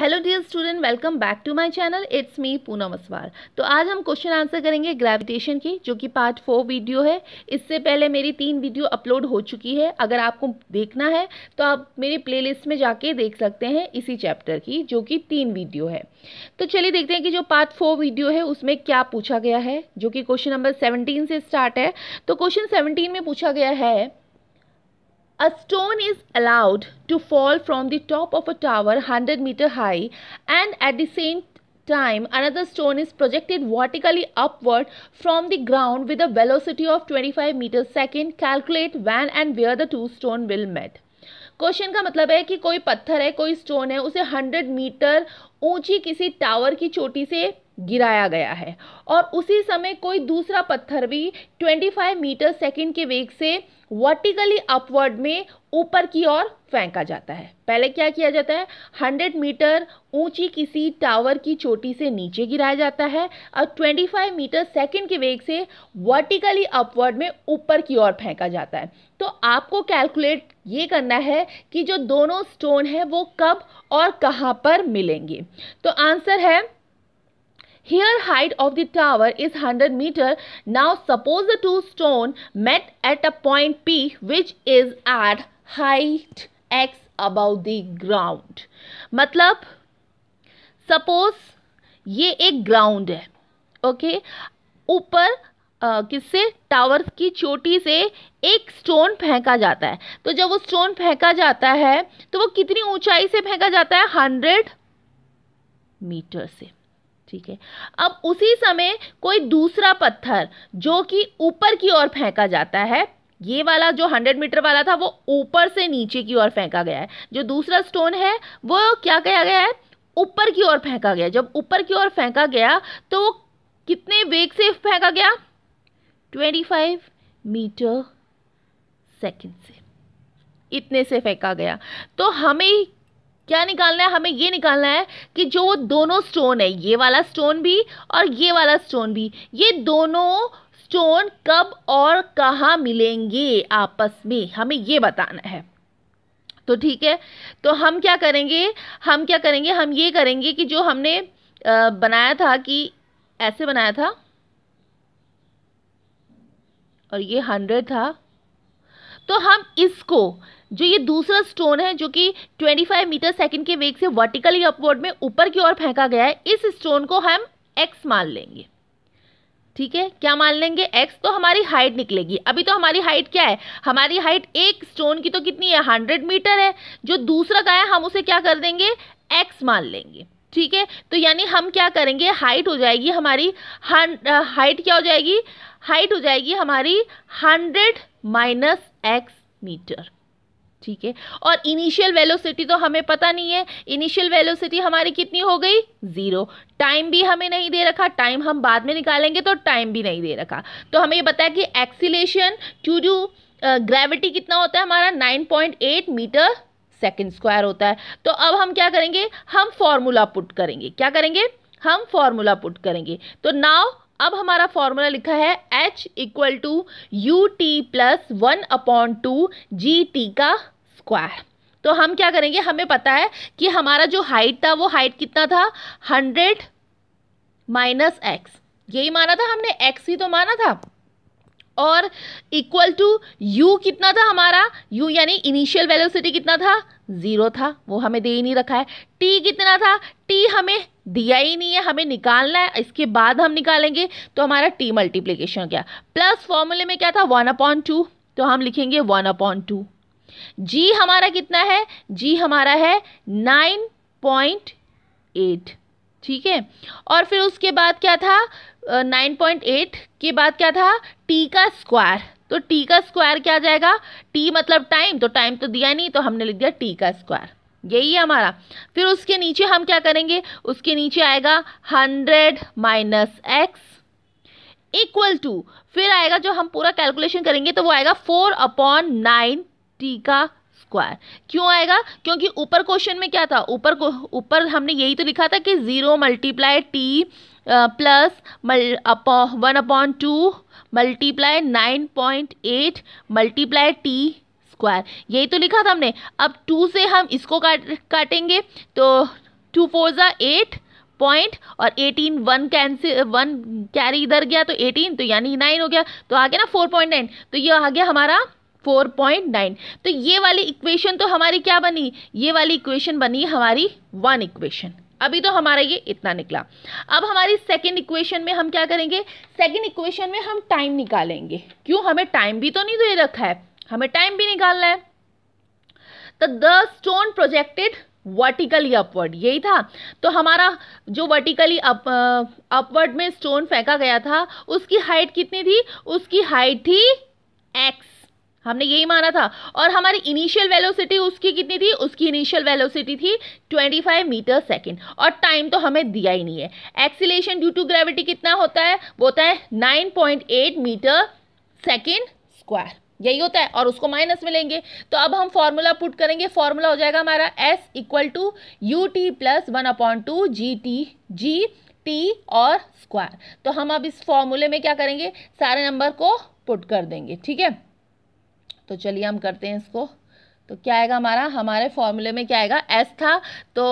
Hello dear student welcome back to my channel it's me Poonam Aswar तो आज हम question answer करेंगे ग्रेविटेशन की जो कि पार्ट फोर वीडियो है इससे पहले मेरी तीन वीडियो अपलोड हो चुकी है अगर आपको देखना है तो आप मेरी प्लेलिस्ट में जाके देख सकते हैं इसी चैप्टर की जो कि तीन वीडियो है तो चलिए देखते हैं कि जो पार्ट फोर वीडियो है उसमें क्या पूछा गया है जो कि क्वेश्चन नंबर सेवनटीन से स्टार्ट है तो क्वेश्चन सेवनटीन में पूछा गया है A stone is allowed to fall from the top of a tower 100 meter high and at the same time another stone is projected vertically upward from the ground with a velocity of 25 meters second calculate when and where the two stone will meet question का मतलब है कि कोई पत्थर है कोई stone है उसे 100 मीटर ऊंची किसी टावर की चोटी से गिराया गया है और उसी समय कोई दूसरा पत्थर भी 25 मीटर सेकंड के वेग से वर्टिकली अपवर्ड में ऊपर की ओर फेंका जाता है पहले क्या किया जाता है 100 मीटर ऊंची किसी टावर की चोटी से नीचे गिराया जाता है और 25 मीटर सेकंड के वेग से वर्टिकली अपवर्ड में ऊपर की ओर फेंका जाता है तो आपको कैलकुलेट ये करना है कि जो दोनों स्टोन है वो कब और कहाँ पर मिलेंगे तो आंसर है Here height of the tower is 100 meter. Now suppose the two stone met at a point P which is at height x above the ground. मतलब सपोज ये एक ग्राउंड है ओके okay? ऊपर किससे टावर की चोटी से एक स्टोन फेंका जाता है तो जब वो स्टोन फेंका जाता है तो वो कितनी ऊंचाई से फेंका जाता है हंड्रेड मीटर से ठीक है अब उसी समय कोई दूसरा पत्थर जो कि ऊपर की ओर फेंका जाता है ये वाला जो 100 मीटर वाला था वो ऊपर से नीचे की ओर फेंका गया है जो दूसरा स्टोन है वो क्या कहा गया है ऊपर की ओर फेंका गया जब ऊपर की ओर फेंका गया तो वो कितने वेग से फेंका गया 25 मीटर सेकंड से इतने से फेंका गया तो हमें क्या निकालना है हमें ये निकालना है कि जो दोनों स्टोन है ये वाला स्टोन भी और ये वाला स्टोन भी ये दोनों स्टोन कब और कहाँ मिलेंगे आपस में हमें ये बताना है तो ठीक है तो हम क्या करेंगे हम क्या करेंगे हम ये करेंगे कि जो हमने बनाया था कि ऐसे बनाया था और ये हंड्रेड था तो हम इसको जो ये दूसरा स्टोन है जो कि 25 मीटर सेकंड के वेग से वर्टिकली अपवर्ड में ऊपर की ओर फेंका गया है इस स्टोन को हम एक्स मान लेंगे ठीक है क्या मान लेंगे एक्स तो हमारी हाइट निकलेगी अभी तो हमारी हाइट क्या है हमारी हाइट एक स्टोन की तो कितनी है हंड्रेड मीटर है जो दूसरा का है हम उसे क्या कर देंगे एक्स मान लेंगे ठीक है तो यानी हम क्या करेंगे हाइट हो जाएगी हमारी हाइट क्या हो जाएगी हाइट हो जाएगी हमारी हंड्रेड माइनस एक्स मीटर ठीक है और इनिशियल वेलोसिटी तो हमें पता नहीं है इनिशियल वेलोसिटी हमारी कितनी हो गई ज़ीरो टाइम भी हमें नहीं दे रखा टाइम हम बाद में निकालेंगे तो टाइम भी नहीं दे रखा तो हमें ये बताया कि एक्सीलेशन टू टू ग्रेविटी कितना होता है हमारा 9.8 मीटर सेकेंड स्क्वायर होता है तो अब हम क्या करेंगे हम फॉर्मूला पुट करेंगे क्या करेंगे हम फॉर्मूला पुट करेंगे तो नाव अब हमारा फॉर्मूला लिखा है H equal to U T plus one upon two G T का स्क्वायर तो हम क्या करेंगे हमें पता है कि हमारा जो हाइट था वो हाइट कितना था हंड्रेड माइनस एक्स यही माना था हमने एक्स ही तो माना था और इक्वल टू यू कितना था हमारा यू यानी इनिशियल वेलोसिटी कितना था ज़ीरो था वो हमें दे ही नहीं रखा है टी कितना था टी हमें दिया ही नहीं है हमें निकालना है इसके बाद हम निकालेंगे तो हमारा टी मल्टीप्लीकेशन हो गया प्लस फॉर्मूले में क्या था वन अपॉन टू तो हम लिखेंगे वन अपॉन टू जी हमारा कितना है जी हमारा है नाइन पॉइंट एट ठीक है और फिर उसके बाद क्या था नाइन पॉइंट एट के बाद क्या था टी का स्क्वायर तो टी का स्क्वायर क्या जाएगा टी मतलब टाइम तो टाइम तो दिया नहीं तो हमने लिख दिया टी का स्क्वायर यही है हमारा फिर उसके नीचे हम क्या करेंगे उसके नीचे आएगा hundred minus X equal to फिर आएगा जो हम पूरा कैलकुलेशन करेंगे तो वो आएगा फोर अपॉन नाइन टी का स्क्वायर क्यों आएगा क्योंकि ऊपर क्वेश्चन में क्या था ऊपर ऊपर हमने यही तो लिखा था कि zero multiply T plus one upon two multiply nine point eight multiply T square यही तो लिखा था हमने अब टू से हम इसको काट काटेंगे तो टू फोर ज़ा एट पॉइंट और eighteen one cancel one carry इधर गया तो एटीन तो यानी नाइन हो गया तो आ गया ना फोर पॉइंट नाइन तो ये आ गया हमारा फोर पॉइंट नाइन तो ये वाली इक्वेशन तो हमारी क्या बनी ये वाली इक्वेशन बनी हमारी वन इक्वेशन अभी तो हमारा ये इतना निकला अब हमारी सेकेंड इक्वेशन में हम क्या करेंगे सेकेंड इक्वेशन में हम टाइम निकालेंगे क्यों हमें टाइम भी तो नहीं दे रखा है हमें टाइम भी निकालना है तो the stone projected vertically upward यही था तो हमारा जो वर्टिकली अपवर्ड uh, में स्टोन फेंका गया था उसकी हाइट कितनी थी उसकी हाइट थी एक्स हमने यही माना था और हमारी इनिशियल वेलोसिटी उसकी कितनी थी उसकी इनिशियल वेलोसिटी थी 25 मीटर सेकेंड और टाइम तो हमें दिया ही नहीं है एक्सीलेशन ड्यू टू ग्रेविटी कितना होता है वो होता है 9.8 मीटर सेकेंड स्क्वायर यही होता है और उसको माइनस में लेंगे तो अब हम फॉर्मूला पुट करेंगे फॉर्मूला हो जाएगा हमारा S equal to U T plus one upon two G T G T और स्क्वायर तो हम अब इस फॉर्मूले में क्या करेंगे सारे नंबर को पुट कर देंगे ठीक है तो चलिए हम करते हैं इसको तो क्या आएगा हमारा हमारे फॉर्मूले में क्या आएगा एस था तो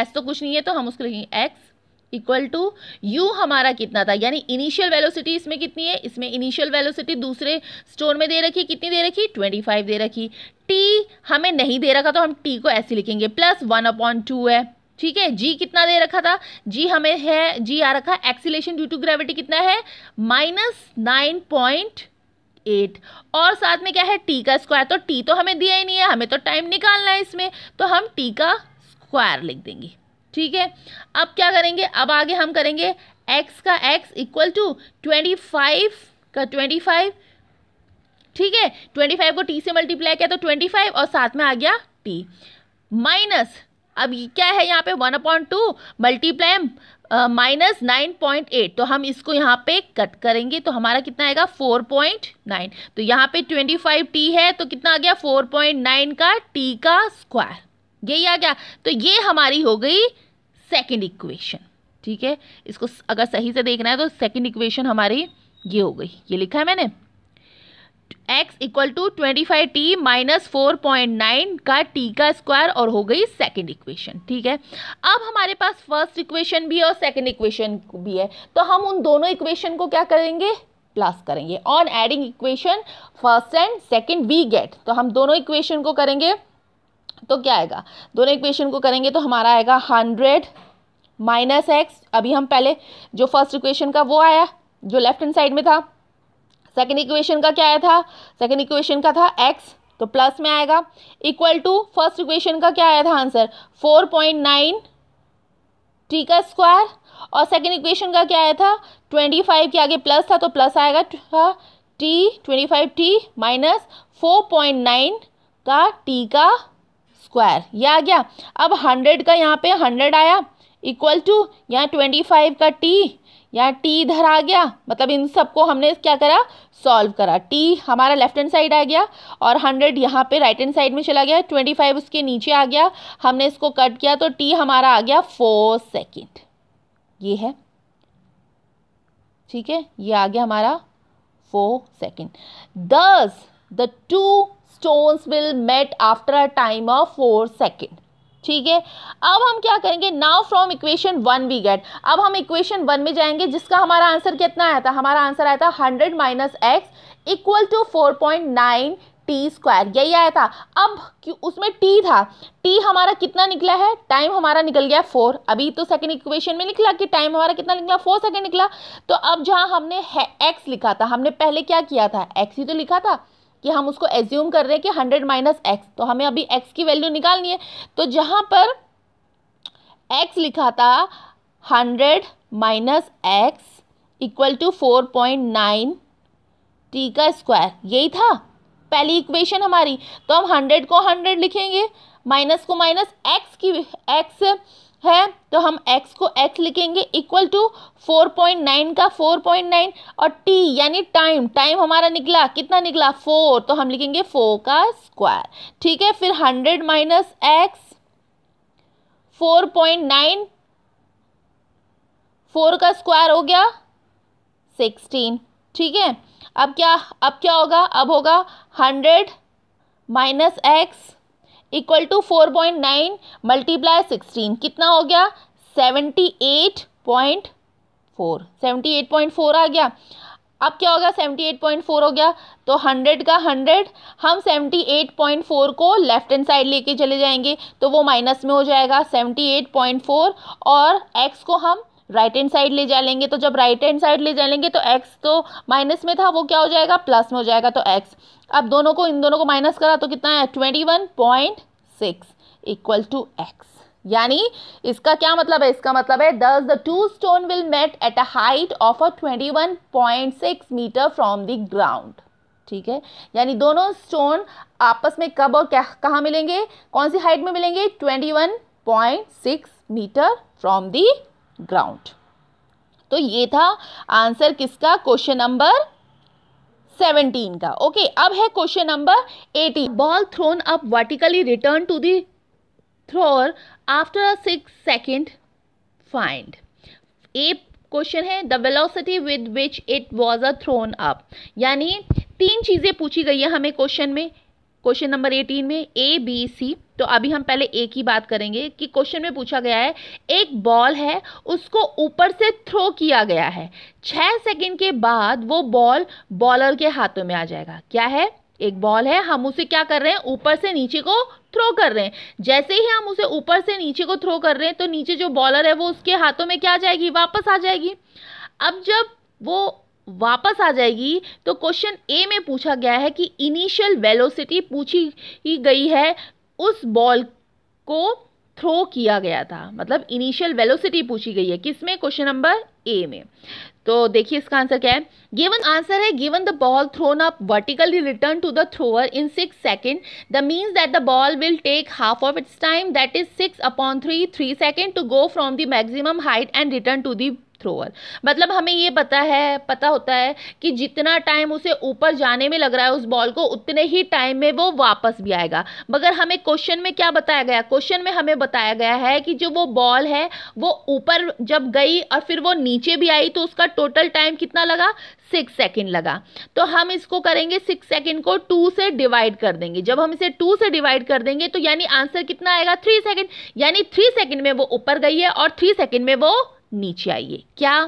एस तो कुछ नहीं है तो हम उसको लिखेंगे एक्स इक्वल टू यू हमारा कितना था यानी इनिशियल वेलोसिटी इसमें कितनी है इसमें इनिशियल वेलोसिटी दूसरे स्टोर में दे रखी कितनी दे रखी ट्वेंटी फाइव दे रखी टी हमें नहीं दे रखा तो हम टी को ऐसे लिखेंगे प्लस वन अपॉन टू है ठीक है जी कितना दे रखा था जी हमें है जी आ रखा एक्सीलेशन ड्यू टू ग्रेविटी कितना है माइनस नाइन पॉइंट एट और साथ में क्या है टी का स्क्वायर तो टी तो हमें दिया ही नहीं है हमें तो टाइम निकालना है इसमें तो हम टी का स्क्वायर लिख देंगे ठीक है अब क्या करेंगे अब आगे हम करेंगे एक्स का X equal to twenty five का ट्वेंटी फाइव ठीक है ट्वेंटी फाइव को टी से मल्टीप्लाई किया तो ट्वेंटी फाइव और साथ में आ गया टी माइनस अब क्या है यहाँ पे one upon two multiply minus nine point eight तो हम इसको यहाँ पे कट करेंगे तो हमारा कितना आएगा फोर पॉइंट नाइन तो यहाँ पे ट्वेंटी फाइव टी है तो कितना आ गया फोर पॉइंट नाइन का टी का स्क्वायर यही आ गया तो ये हमारी हो गई सेकेंड इक्वेशन ठीक है इसको अगर सही से देखना है तो सेकेंड इक्वेशन हमारी ये हो गई ये लिखा है मैंने x equal to twenty five T minus four point nine का t का स्क्वायर और हो गई सेकेंड इक्वेशन ठीक है अब हमारे पास फर्स्ट इक्वेशन भी और सेकेंड इक्वेशन भी है तो हम उन दोनों इक्वेशन को क्या करेंगे प्लस करेंगे on adding equation first and second we get तो हम दोनों इक्वेशन को करेंगे तो क्या आएगा दोनों इक्वेशन को करेंगे तो हमारा आएगा हंड्रेड माइनस एक्स अभी हम पहले जो फर्स्ट इक्वेशन का वो आया जो लेफ्ट हैंड साइड में था सेकेंड इक्वेशन का क्या आया था सेकेंड इक्वेशन का था एक्स तो प्लस में आएगा इक्वल टू फर्स्ट इक्वेशन का क्या आया था answer four point nine T का स्क्वायर और सेकेंड इक्वेशन का क्या आया था ट्वेंटी फाइव के आगे प्लस था तो प्लस आएगा T twenty five T minus four point nine का टी का स्क्वायर ये आ गया अब हंड्रेड का यहाँ पे हंड्रेड आया इक्वल टू यहाँ ट्वेंटी फाइव का टी यहाँ टी इधर आ गया मतलब इन सबको हमने क्या करा सॉल्व करा टी हमारा लेफ्ट हैंड साइड आ गया और हंड्रेड यहाँ पे राइट हैंड साइड में चला गया ट्वेंटी फाइव उसके नीचे आ गया हमने इसको कट किया तो टी हमारा आ गया फोर सेकेंड ये है ठीक है ये आ गया हमारा four second thus the two stones will meet after a time of four second ठीक है अब हम क्या करेंगे now from equation one we get अब हम इक्वेशन वन में जाएंगे जिसका हमारा आंसर कितना आया था हमारा आंसर आया था hundred minus X equal to four point nine T square यही आया था अब क्यों उसमें टी था टी हमारा कितना निकला है टाइम हमारा निकल गया फोर अभी तो सेकंड इक्वेशन में निकला कि टाइम हमारा कितना निकला फोर सेकंड निकला तो अब जहाँ हमने एक्स लिखा था हमने पहले क्या किया था एक्स ही तो लिखा था कि हम उसको एज्यूम कर रहे हैं कि हंड्रेड माइनस एक्स तो हमें अभी एक्स की वैल्यू निकालनी है तो जहाँ पर एक्स लिखा था hundred minus X equal to four point nine T का स्क्वायर यही था पहली इक्वेशन हमारी तो हम हंड्रेड को हंड्रेड लिखेंगे माइनस को माइनस एक्स की एक्स है तो हम x को x लिखेंगे इक्वल टू 4.9 का 4.9 और t यानी टाइम टाइम हमारा निकला कितना निकला 4 तो हम लिखेंगे 4 का स्क्वायर ठीक है फिर 100 minus X four point nine four का स्क्वायर हो गया सिक्सटीन ठीक है अब क्या अब क्या होगा अब होगा hundred minus X equal to four point nine multiply sixteen कितना हो गया seventy eight point four seventy eight point four आ गया अब क्या होगा सेवेंटी एट पॉइंट फोर हो गया तो हंड्रेड का हंड्रेड हम सेवेंटी एट पॉइंट फोर को लेफ्ट हैंड साइड लेके चले जाएंगे तो वो माइनस में हो जाएगा सेवेंटी एट पॉइंट फोर और एक्स को हम राइट हैंड साइड ले जा लेंगे तो जब राइट हैंड साइड ले जा लेंगे तो एक्स तो माइनस में था वो क्या हो जाएगा प्लस में हो जाएगा तो एक्स अब दोनों को इन दोनों को माइनस करा तो कितना है twenty one point six equal to X यानी इसका क्या मतलब है इसका मतलब है thus the two stone will meet at a height of a twenty one point six meter from the ground ठीक है यानी दोनों स्टोन आपस में कब और क्या कहाँ मिलेंगे कौन सी हाइट में मिलेंगे twenty one point six meter from the ground तो ये था आंसर किसका क्वेश्चन नंबर सेवनटीन का ओके okay, अब है question number eighteen ball thrown up vertically return to the thrower after a six second find a question है the velocity with which it was a thrown up यानी तीन चीज़ें पूछी गई है हमें क्वेश्चन में क्वेश्चन नंबर एटीन में ए बी सी तो अभी हम पहले ए की बात करेंगे कि क्वेश्चन में पूछा गया है एक बॉल है उसको ऊपर से थ्रो किया गया है छः सेकंड के बाद वो बॉल बॉलर के हाथों में आ जाएगा क्या है एक बॉल है हम उसे क्या कर रहे हैं ऊपर से नीचे को थ्रो कर रहे हैं जैसे ही हम उसे ऊपर से नीचे को थ्रो कर रहे हैं तो नीचे जो बॉलर है वो उसके हाथों में क्या आ जाएगी वापस आ जाएगी अब जब वो वापस आ जाएगी तो क्वेश्चन ए में पूछा गया है कि इनिशियल वेलोसिटी पूछी गई है उस बॉल को थ्रो किया गया था मतलब इनिशियल वेलोसिटी पूछी गई है किस में क्वेश्चन नंबर ए में तो देखिए इसका आंसर क्या है गिवन आंसर है given the ball thrown up vertically return to the thrower in six second the means that the ball will take half of its time that is six upon three three second to go from the maximum height and return to the thrower मतलब हमें ये पता है पता होता है कि जितना टाइम उसे ऊपर जाने में लग रहा है उस बॉल को उतने ही टाइम में वो वापस भी आएगा मगर हमें क्वेश्चन में क्या बताया गया क्वेश्चन में हमें बताया गया है कि जो वो बॉल है वो ऊपर जब गई और फिर वो नीचे भी आई तो उसका टोटल टाइम कितना लगा सिक्स सेकेंड लगा तो हम इसको करेंगे सिक्स सेकेंड को टू से डिवाइड कर देंगे जब हम इसे टू से डिवाइड कर देंगे तो यानी आंसर कितना आएगा थ्री सेकेंड यानी थ्री सेकेंड में वो ऊपर गई है और थ्री सेकेंड में वो नीचे आइए क्या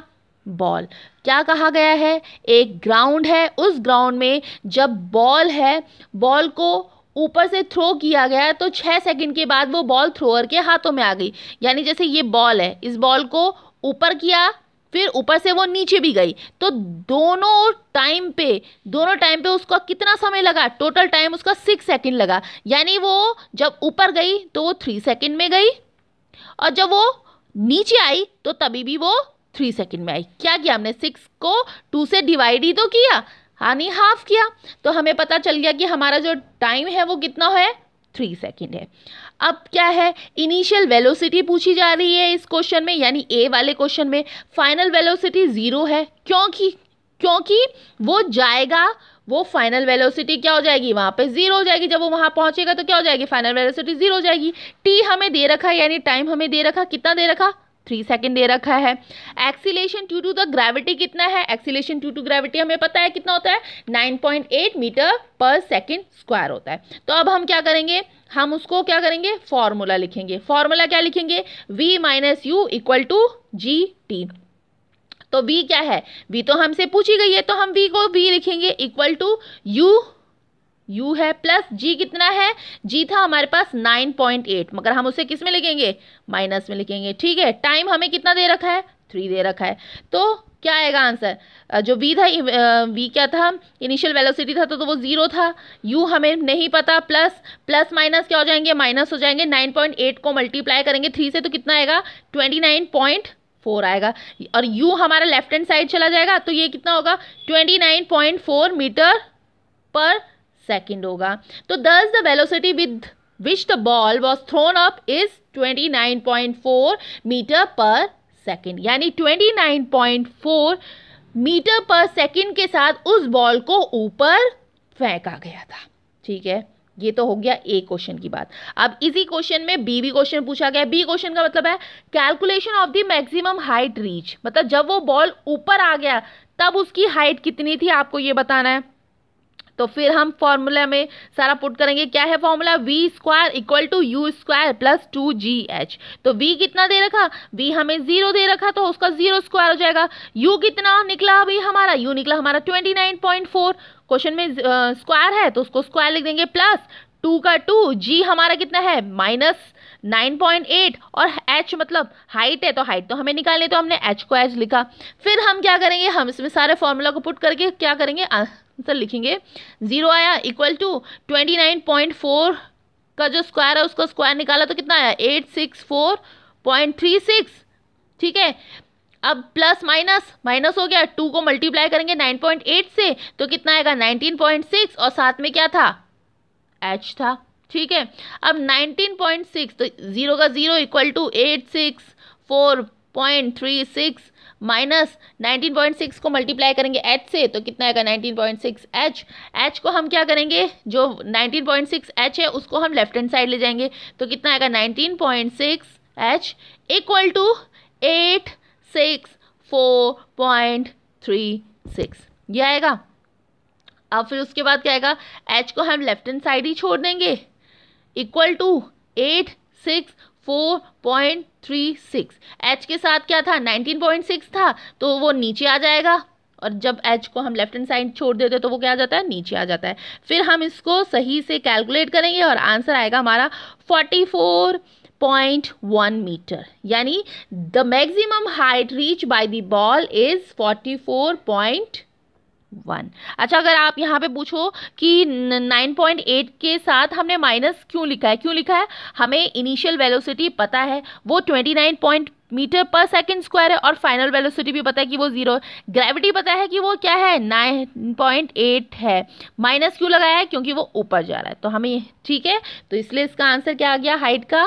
बॉल क्या कहा गया है एक ग्राउंड है उस ग्राउंड में जब बॉल है बॉल को ऊपर से थ्रो किया गया तो छः सेकंड के बाद वो बॉल थ्रोअर के हाथों में आ गई यानी जैसे ये बॉल है इस बॉल को ऊपर किया फिर ऊपर से वो नीचे भी गई तो दोनों टाइम पे दोनों टाइम पे उसका कितना समय लगा टोटल टाइम उसका सिक्स सेकंड लगा यानी वो जब ऊपर गई तो वो थ्री सेकंड में गई और जब वो नीचे आई तो तभी भी वो थ्री सेकेंड में आई क्या किया हमने सिक्स को टू से डिवाइड ही तो किया यानी हाफ किया तो हमें पता चल गया कि हमारा जो टाइम है वो कितना है थ्री सेकेंड है अब क्या है इनिशियल वेलोसिटी पूछी जा रही है इस क्वेश्चन में यानी ए वाले क्वेश्चन में फाइनल वेलोसिटी ज़ीरो है क्योंकि क्योंकि वो जाएगा वो फाइनल वेलोसिटी क्या हो जाएगी वहाँ पे जीरो हो जाएगी जब वो वहाँ पहुँचेगा तो क्या हो जाएगी फाइनल वेलोसिटी जीरो हो जाएगी टी हमें दे रखा है यानी टाइम हमें दे रखा कितना दे रखा थ्री सेकेंड दे रखा है acceleration due to the gravity कितना है एक्सीलेशन ड्यू टू ग्रेविटी हमें पता है कितना होता है nine point eight meter per second square होता है तो अब हम क्या करेंगे हम उसको क्या करेंगे फॉर्मूला लिखेंगे फॉर्मूला क्या लिखेंगे V minus U equal to G T तो बी क्या है बी तो हमसे पूछी गई है तो हम बी को बी लिखेंगे इक्वल टू यू यू है प्लस जी कितना है जी था हमारे पास नाइन पॉइंट एट मगर हम उसे किस में लिखेंगे माइनस में लिखेंगे ठीक है टाइम हमें कितना दे रखा है थ्री दे रखा है तो क्या आएगा आंसर जो बी था वी क्या था इनिशियल वेलोसिटी था तो, तो वो ज़ीरो था यू हमें नहीं पता प्लस प्लस माइनस क्या हो जाएंगे माइनस हो जाएंगे नाइन पॉइंट एट को मल्टीप्लाई करेंगे थ्री से तो कितना आएगा ट्वेंटी नाइन पॉइंट फोर आएगा और यू हमारा लेफ्ट हैंड साइड चला जाएगा तो ये कितना होगा twenty nine point four meter per second होगा तो thus the velocity with which the ball was thrown up is twenty nine point four meter per second यानी twenty nine point four meter per second के साथ उस ball को ऊपर फेंका गया था ठीक है ये तो हो गया ए क्वेश्चन की बात अब इसी क्वेश्चन में बी भी क्वेश्चन पूछा गया बी क्वेश्चन का मतलब है calculation of the maximum height reach मतलब जब वो बॉल ऊपर आ गया तब उसकी हाइट कितनी थी आपको ये बताना है तो फिर हम फॉर्मूला में सारा पुट करेंगे क्या है formula V square equal to U square plus two G H तो वी कितना दे रखा वी हमें जीरो दे रखा तो उसका जीरो स्क्वायर हो जाएगा यू कितना निकला अभी हमारा यू निकला हमारा twenty nine point four question में स्क्वायर है तो उसको स्क्वायर लिख देंगे प्लस टू का टू जी हमारा कितना है माइनस नाइन पॉइंट एट और एच मतलब हाइट है तो हाइट तो हमें निकालनी तो हमने एच को एच लिखा फिर हम क्या करेंगे हम इसमें सारे फॉर्मूला को पुट करके क्या करेंगे आंसर लिखेंगे जीरो आया equal to twenty nine point four का जो स्क्वायर है उसका स्क्वायर निकाला तो कितना आया eight six four point three six ठीक है अब प्लस माइनस माइनस हो गया टू को मल्टीप्लाई करेंगे नाइन पॉइंट एट से तो कितना आएगा नाइनटीन पॉइंट सिक्स और साथ में क्या था एच था ठीक है अब नाइनटीन पॉइंट सिक्स तो ज़ीरो का zero equal to eight six four point three six minus nineteen point six को मल्टीप्लाई करेंगे एच से तो कितना आएगा nineteen point six H H को हम क्या करेंगे जो नाइनटीन पॉइंट सिक्स एच है उसको हम लेफ्ट हैंड साइड ले जाएंगे तो कितना आएगा nineteen point six H equal to eight six four point three six ये आएगा अब फिर उसके बाद क्या आएगा एच को हम लेफ्ट हैंड साइड ही छोड़ देंगे equal to eight six 4.36 H के साथ क्या था 19.6 था तो वो नीचे आ जाएगा और जब एच को हम लेफ्ट हैंड साइड छोड़ देते तो वो क्या आ जाता है नीचे आ जाता है फिर हम इसको सही से कैलकुलेट करेंगे और आंसर आएगा हमारा 44.1 मीटर यानी the maximum height reach by the ball is 44. One अच्छा अगर आप यहाँ पे पूछो कि 9.8 के साथ हमने माइनस क्यों लिखा है क्यों लिखा है हमें इनिशियल वेलोसिटी पता है वो 29 point meter per second square है और फाइनल वेलोसिटी भी पता है कि वो जीरो ग्रेविटी पता है कि वो क्या है 9.8 है माइनस क्यों लगाया है क्योंकि वो ऊपर जा रहा है तो हमें ठीक है तो इसलिए इसका आंसर क्या आ गया हाइट का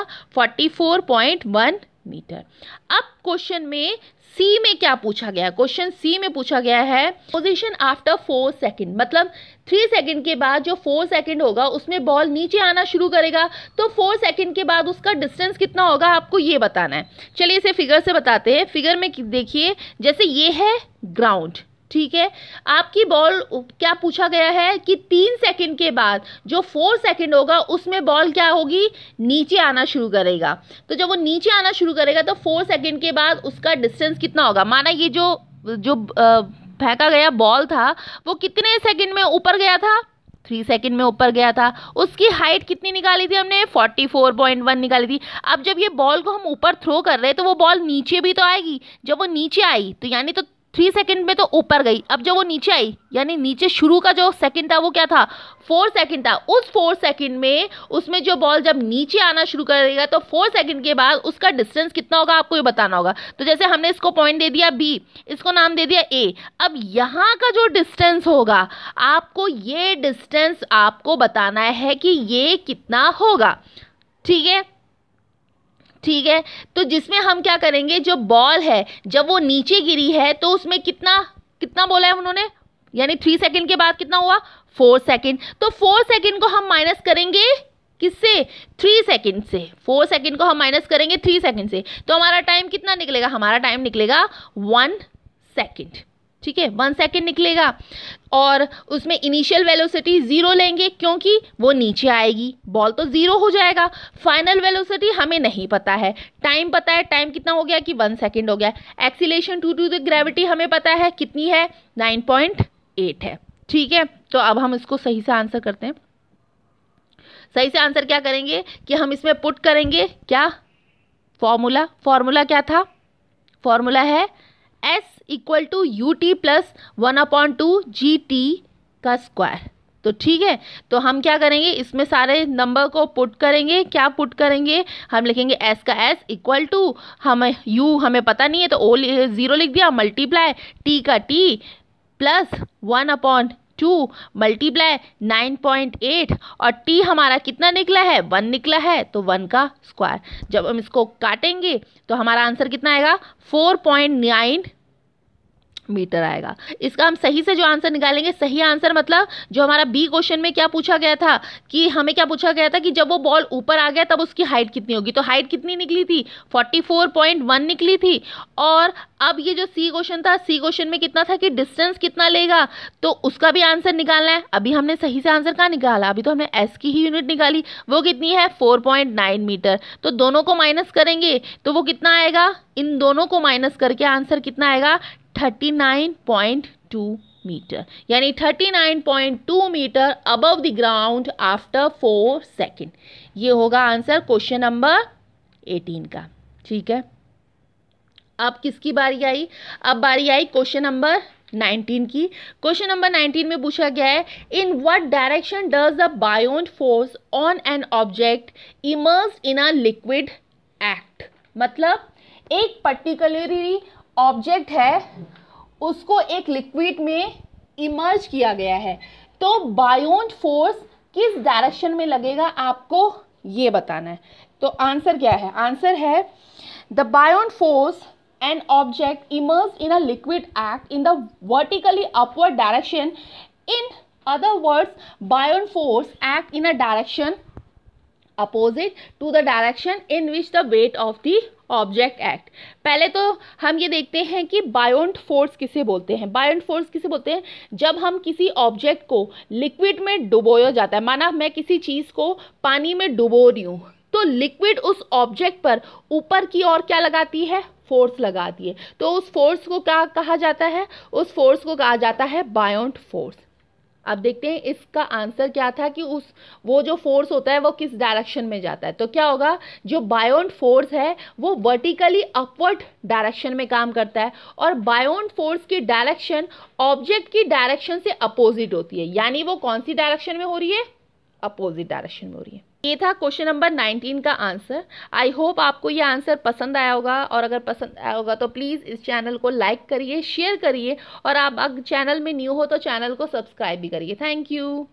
वन मीटर अब क्वेश्चन में सी में क्या पूछा गया क्वेश्चन सी में पूछा गया है पोजिशन आफ्टर फोर सेकेंड मतलब थ्री सेकेंड के बाद जो फोर सेकेंड होगा उसमें बॉल नीचे आना शुरू करेगा तो फोर सेकेंड के बाद उसका डिस्टेंस कितना होगा आपको ये बताना है चलिए इसे फिगर से बताते हैं फिगर में देखिए जैसे ये है ग्राउंड ठीक है आपकी बॉल क्या पूछा गया है कि तीन सेकंड के बाद जो फोर सेकंड होगा उसमें बॉल क्या होगी नीचे आना शुरू करेगा तो जब वो नीचे आना शुरू करेगा तो फोर सेकंड के बाद उसका डिस्टेंस कितना होगा माना ये जो जो फेंका गया बॉल था वो कितने सेकंड में ऊपर गया था थ्री सेकंड में ऊपर गया था उसकी हाइट कितनी निकाली थी हमने फोर्टी फोर पॉइंट वन निकाली थी अब जब ये बॉल को हम ऊपर थ्रो कर रहे हैं तो वो बॉल नीचे भी तो आएगी जब वो नीचे आई तो यानी तो थ्री सेकंड में तो ऊपर गई अब जब वो नीचे आई यानी नीचे शुरू का जो सेकंड था वो क्या था फोर सेकंड था उस फोर सेकंड में उसमें जो बॉल जब नीचे आना शुरू करेगा तो फोर सेकंड के बाद उसका डिस्टेंस कितना होगा आपको ये बताना होगा तो जैसे हमने इसको पॉइंट दे दिया बी इसको नाम दे दिया ए अब यहाँ का जो डिस्टेंस होगा आपको ये डिस्टेंस आपको बताना है कि ये कितना होगा ठीक है ठीक है तो जिसमें हम क्या करेंगे जो बॉल है जब वो नीचे गिरी है तो उसमें कितना कितना बोला है उन्होंने यानी थ्री सेकेंड के बाद कितना हुआ फोर सेकेंड तो फोर सेकेंड को हम माइनस करेंगे किससे थ्री सेकेंड से फोर सेकेंड को हम माइनस करेंगे थ्री सेकेंड से तो हमारा टाइम कितना निकलेगा हमारा टाइम निकलेगा वन सेकेंड ठीक है वन सेकेंड निकलेगा और उसमें इनिशियल वेलोसिटी ज़ीरो लेंगे क्योंकि वो नीचे आएगी बॉल तो ज़ीरो हो जाएगा फाइनल वेलोसिटी हमें नहीं पता है टाइम पता है टाइम कितना हो गया कि वन सेकेंड हो गया acceleration due to the gravity हमें पता है कितनी है नाइन पॉइंट एट है ठीक है तो अब हम इसको सही से आंसर करते हैं सही से आंसर क्या करेंगे कि हम इसमें पुट करेंगे क्या फॉर्मूला फॉर्मूला क्या था फॉर्मूला है S equal to U T plus one upon two G T का स्क्वायर तो ठीक है तो हम क्या करेंगे इसमें सारे नंबर को पुट करेंगे क्या पुट करेंगे हम लिखेंगे एस का एस इक्वल टू हमें यू हमें पता नहीं है तो ओ ज़ीरो लिख दिया मल्टीप्लाई टी का T plus one upon two multiply nine point eight और टी हमारा कितना निकला है वन निकला है तो वन का स्क्वायर जब हम इसको काटेंगे तो हमारा आंसर कितना आएगा फोर पॉइंट नाइन मीटर आएगा इसका हम सही से जो आंसर निकालेंगे सही आंसर मतलब जो हमारा बी क्वेश्चन में क्या पूछा गया था कि हमें क्या पूछा गया था कि जब वो बॉल ऊपर आ गया तब उसकी हाइट कितनी होगी तो हाइट कितनी निकली थी 44.1 निकली थी और अब ये जो सी क्वेश्चन था सी क्वेश्चन में कितना था कि डिस्टेंस कितना लेगा तो उसका भी आंसर निकालना है अभी हमने सही से आंसर कहाँ निकाला अभी तो हमने एस की ही यूनिट निकाली वो कितनी है 4.9 मीटर तो दोनों को माइनस करेंगे तो वो कितना आएगा इन दोनों को माइनस करके आंसर कितना आएगा 39.2 मीटर यानी 39.2 meter above the ground after four second ये होगा आंसर क्वेश्चन नंबर 18 का ठीक है अब किसकी बारी आई अब बारी आई क्वेश्चन नंबर 19 की क्वेश्चन नंबर 19 में पूछा गया है in what direction does the buoyant force on an object immerse in a liquid act मतलब एक पर्टिकुलरली ऑब्जेक्ट है उसको एक लिक्विड में इमर्ज किया गया है तो बायोन फोर्स किस डायरेक्शन में लगेगा आपको ये बताना है तो आंसर क्या है आंसर है the buoyant force an object immerse in a liquid act in the vertically upward direction in other words buoyant force act in a direction opposite to the direction in which the weight of the object act पहले तो हम ये देखते हैं कि बायोन्ट force किसे बोलते हैं बायोन्ट फोर्स किसे बोलते हैं जब हम किसी ऑब्जेक्ट को लिक्विड में डुबोया जाता है माना मैं किसी चीज़ को पानी में डुबो रही हूँ तो लिक्विड उस ऑब्जेक्ट पर ऊपर की ओर क्या लगाती है फोर्स लगाती है तो उस फोर्स को क्या कहा जाता है उस फोर्स को कहा जाता है बायोन्ट फोर्स अब देखते हैं इसका आंसर क्या था कि उस वो जो फोर्स होता है वो किस डायरेक्शन में जाता है तो क्या होगा जो बायोन्ड फोर्स है वो वर्टिकली अपवर्ड डायरेक्शन में काम करता है और बायोन्ड फोर्स की डायरेक्शन ऑब्जेक्ट की डायरेक्शन से अपोजिट होती है यानी वो कौन सी डायरेक्शन में हो रही है अपोजिट डायरेक्शन में हो रही है ये था क्वेश्चन नंबर 19 का आंसर आई होप आपको ये आंसर पसंद आया होगा और अगर पसंद आया होगा तो प्लीज़ इस चैनल को लाइक करिए शेयर करिए और आप अगर चैनल में न्यू हो तो चैनल को सब्सक्राइब भी करिए थैंक यू